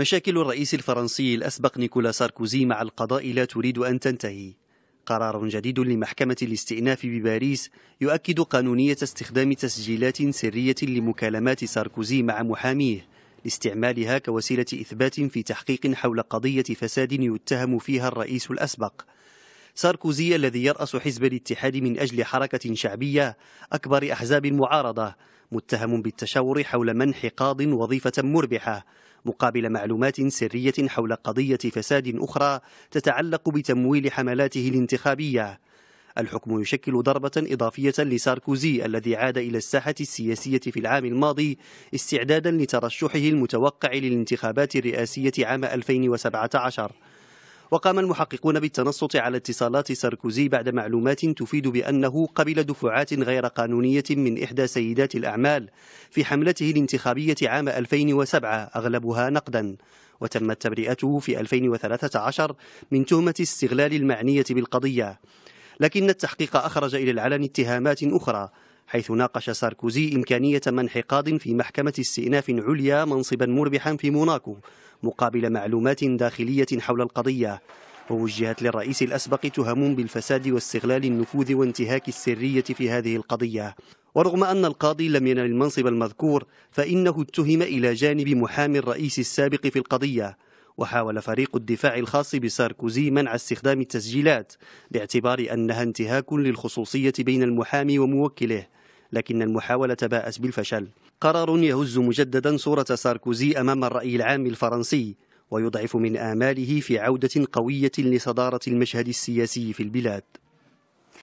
مشاكل الرئيس الفرنسي الأسبق نيكولا ساركوزي مع القضاء لا تريد أن تنتهي قرار جديد لمحكمة الاستئناف بباريس يؤكد قانونية استخدام تسجيلات سرية لمكالمات ساركوزي مع محاميه لاستعمالها كوسيلة إثبات في تحقيق حول قضية فساد يتهم فيها الرئيس الأسبق ساركوزي الذي يرأس حزب الاتحاد من أجل حركة شعبية أكبر أحزاب المعارضة متهم بالتشاور حول منح قاض وظيفة مربحة مقابل معلومات سرية حول قضية فساد أخرى تتعلق بتمويل حملاته الانتخابية الحكم يشكل ضربة إضافية لساركوزي الذي عاد إلى الساحة السياسية في العام الماضي استعدادا لترشحه المتوقع للانتخابات الرئاسية عام 2017 وقام المحققون بالتنصت على اتصالات ساركوزي بعد معلومات تفيد بأنه قبل دفعات غير قانونية من إحدى سيدات الأعمال في حملته الانتخابية عام 2007 أغلبها نقدا وتمت تبرئته في 2013 من تهمة استغلال المعنية بالقضية لكن التحقيق أخرج إلى العلن اتهامات أخرى حيث ناقش ساركوزي إمكانية منح قاض في محكمة استئناف عليا منصبا مربحا في موناكو مقابل معلومات داخلية حول القضية ووجهت للرئيس الأسبق تهم بالفساد واستغلال النفوذ وانتهاك السرية في هذه القضية ورغم أن القاضي لم ينل المنصب المذكور فإنه اتهم إلى جانب محامي الرئيس السابق في القضية وحاول فريق الدفاع الخاص بساركوزي منع استخدام التسجيلات باعتبار أنها انتهاك للخصوصية بين المحامي وموكله لكن المحاولة باءت بالفشل قرار يهز مجددا صورة ساركوزي أمام الرأي العام الفرنسي ويضعف من آماله في عودة قوية لصدارة المشهد السياسي في البلاد